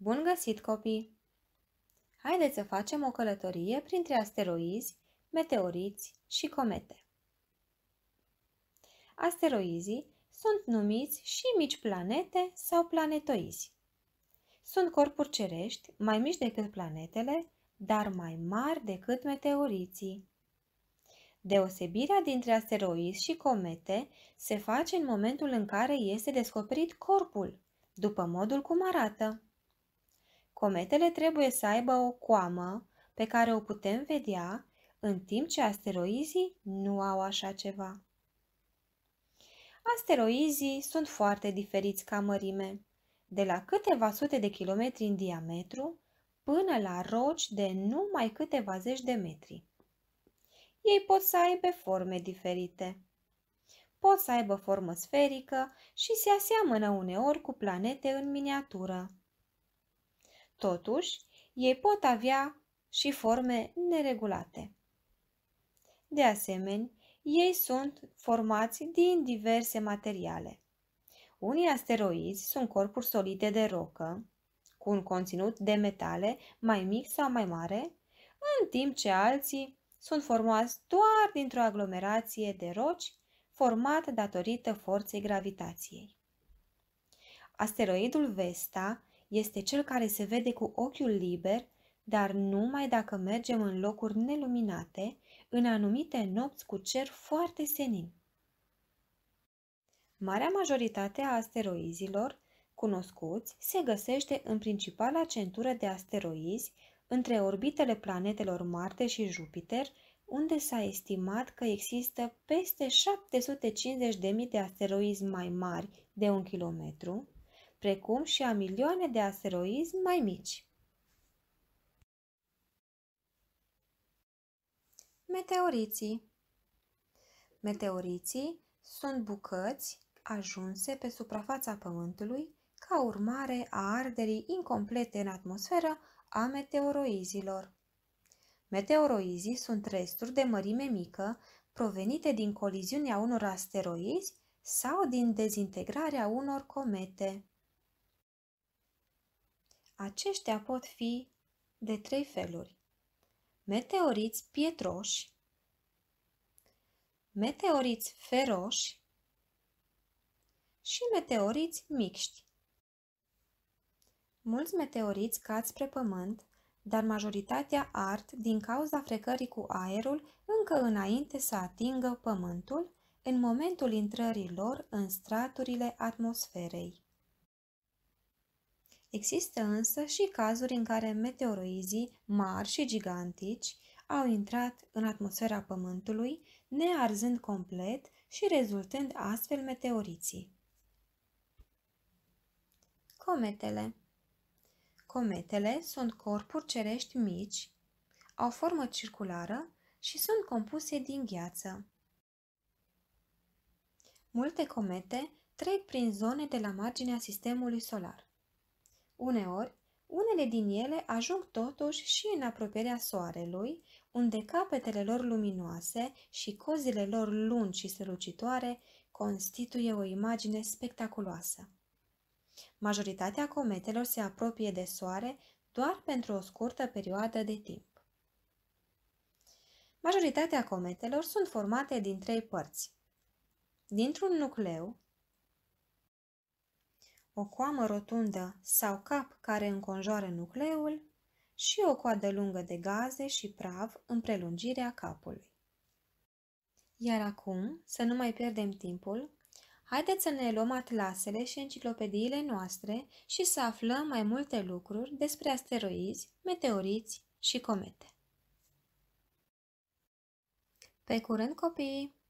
Bun găsit, copii! Haideți să facem o călătorie printre asteroizi, meteoriți și comete. Asteroizii sunt numiți și mici planete sau planetoizi. Sunt corpuri cerești mai mici decât planetele, dar mai mari decât meteoriții. Deosebirea dintre asteroizi și comete se face în momentul în care este descoperit corpul, după modul cum arată. Cometele trebuie să aibă o coamă pe care o putem vedea, în timp ce asteroizii nu au așa ceva. Asteroizii sunt foarte diferiți ca mărime, de la câteva sute de kilometri în diametru până la roci de numai câteva zeci de metri. Ei pot să aibă forme diferite. Pot să aibă formă sferică și se aseamănă uneori cu planete în miniatură, Totuși, ei pot avea și forme neregulate. De asemenea, ei sunt formați din diverse materiale. Unii asteroizi sunt corpuri solide de rocă, cu un conținut de metale mai mic sau mai mare, în timp ce alții sunt formați doar dintr-o aglomerație de roci formată datorită forței gravitației. Asteroidul Vesta este cel care se vede cu ochiul liber, dar numai dacă mergem în locuri neluminate, în anumite nopți cu cer foarte senin. Marea majoritate a asteroizilor cunoscuți se găsește în principala centură de asteroizi între orbitele planetelor Marte și Jupiter, unde s-a estimat că există peste 750.000 de asteroizi mai mari de un kilometru, precum și a milioane de asteroizi mai mici. Meteoriții Meteoriții sunt bucăți ajunse pe suprafața Pământului ca urmare a arderii incomplete în atmosferă a meteoroizilor. Meteoroizii sunt resturi de mărime mică provenite din coliziunea unor asteroizi sau din dezintegrarea unor comete. Aceștia pot fi de trei feluri. Meteoriți pietroși, meteoriți feroși și meteoriți mixti. Mulți meteoriți cad spre pământ, dar majoritatea art din cauza frecării cu aerul încă înainte să atingă pământul, în momentul intrării lor în straturile atmosferei. Există însă și cazuri în care meteoroizii mari și gigantici au intrat în atmosfera Pământului, nearzând complet și rezultând astfel meteoriții. Cometele Cometele sunt corpuri cerești mici, au formă circulară și sunt compuse din gheață. Multe comete trec prin zone de la marginea sistemului solar. Uneori, unele din ele ajung totuși și în apropierea soarelui, unde capetele lor luminoase și cozile lor lungi și strălucitoare constituie o imagine spectaculoasă. Majoritatea cometelor se apropie de soare doar pentru o scurtă perioadă de timp. Majoritatea cometelor sunt formate din trei părți. Dintr-un nucleu, o coamă rotundă sau cap care înconjoară nucleul și o coadă lungă de gaze și praf în prelungirea capului. Iar acum, să nu mai pierdem timpul, haideți să ne luăm atlasele și enciclopediile noastre și să aflăm mai multe lucruri despre asteroizi, meteoriți și comete. Pe curând, copii!